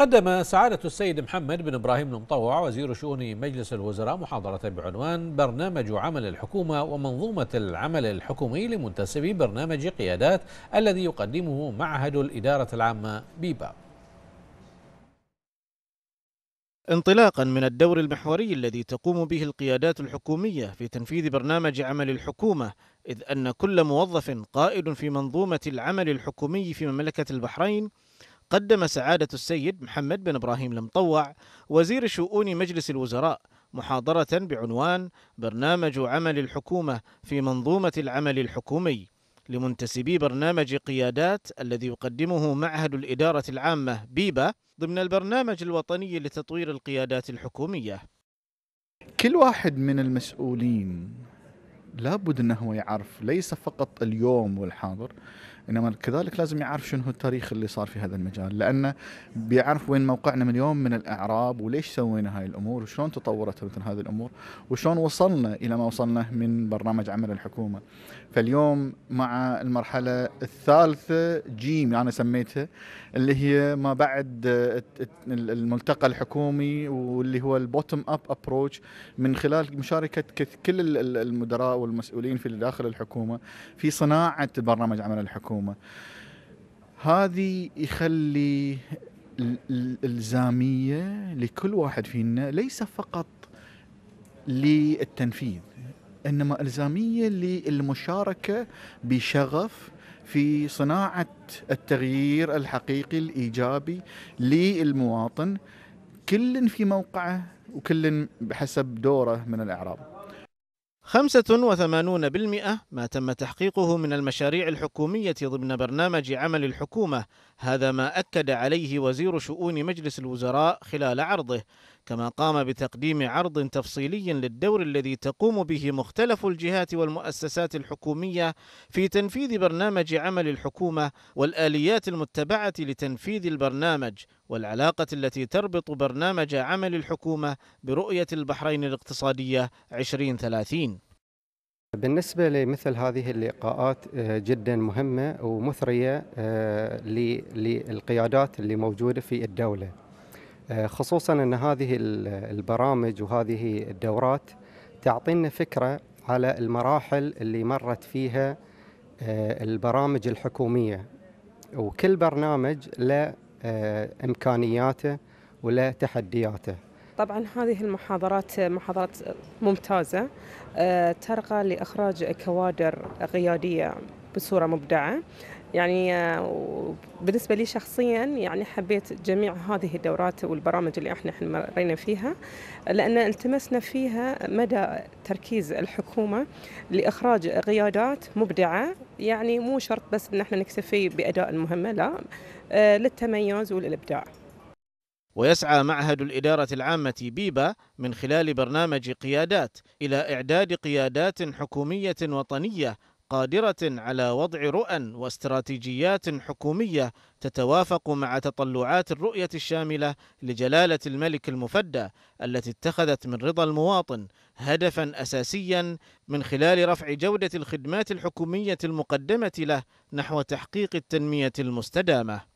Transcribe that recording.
قدم سعادة السيد محمد بن إبراهيم المطوع وزير شؤون مجلس الوزراء محاضرة بعنوان برنامج عمل الحكومة ومنظومة العمل الحكومي لمنتسبي برنامج قيادات الذي يقدمه معهد الإدارة العامة بيبا انطلاقا من الدور المحوري الذي تقوم به القيادات الحكومية في تنفيذ برنامج عمل الحكومة إذ أن كل موظف قائد في منظومة العمل الحكومي في مملكة البحرين قدم سعادة السيد محمد بن إبراهيم المطوع وزير شؤون مجلس الوزراء محاضرة بعنوان برنامج عمل الحكومة في منظومة العمل الحكومي لمنتسبي برنامج قيادات الذي يقدمه معهد الإدارة العامة بيبا ضمن البرنامج الوطني لتطوير القيادات الحكومية كل واحد من المسؤولين لابد انه هو يعرف ليس فقط اليوم والحاضر انما كذلك لازم يعرف شنو هو التاريخ اللي صار في هذا المجال لانه بيعرف وين موقعنا من اليوم من الاعراب وليش سوينا هاي الامور وشلون تطورت مثل هذه الامور وشلون وصلنا الى ما وصلنا من برنامج عمل الحكومه فاليوم مع المرحله الثالثه جيم انا سميتها اللي هي ما بعد الملتقى الحكومي واللي هو البوتم اب ابروتش من خلال مشاركه كل المدراء او المسؤولين في داخل الحكومه في صناعه برنامج عمل الحكومه هذه يخلي الزاميه لكل واحد فينا ليس فقط للتنفيذ انما الزاميه للمشاركه بشغف في صناعه التغيير الحقيقي الايجابي للمواطن كل في موقعه وكل بحسب دوره من الاعراب 85% ما تم تحقيقه من المشاريع الحكومية ضمن برنامج عمل الحكومة هذا ما أكد عليه وزير شؤون مجلس الوزراء خلال عرضه كما قام بتقديم عرض تفصيلي للدور الذي تقوم به مختلف الجهات والمؤسسات الحكومية في تنفيذ برنامج عمل الحكومة والآليات المتبعة لتنفيذ البرنامج والعلاقة التي تربط برنامج عمل الحكومة برؤية البحرين الاقتصادية 2030 بالنسبة لمثل هذه اللقاءات آه، جدا مهمة ومثرية آه، للقيادات اللي موجودة في الدولة آه، خصوصا أن هذه البرامج وهذه الدورات تعطينا فكرة على المراحل اللي مرت فيها البرامج الحكومية وكل برنامج له إمكانياته وله تحدياته طبعا هذه المحاضرات محاضرات ممتازة آه، ترقى لإخراج كوادر قيادية بصورة مبدعة يعني آه، بالنسبة لي شخصيا يعني حبيت جميع هذه الدورات والبرامج اللي احنا مرينا فيها لأن التمسنا فيها مدى تركيز الحكومة لإخراج قيادات مبدعة يعني مو شرط بس ان احنا نكتفي بأداء المهمة لا آه، للتميز والإبداع ويسعى معهد الإدارة العامة بيبا من خلال برنامج قيادات إلى إعداد قيادات حكومية وطنية قادرة على وضع رؤى واستراتيجيات حكومية تتوافق مع تطلعات الرؤية الشاملة لجلالة الملك المفدى التي اتخذت من رضا المواطن هدفا أساسيا من خلال رفع جودة الخدمات الحكومية المقدمة له نحو تحقيق التنمية المستدامة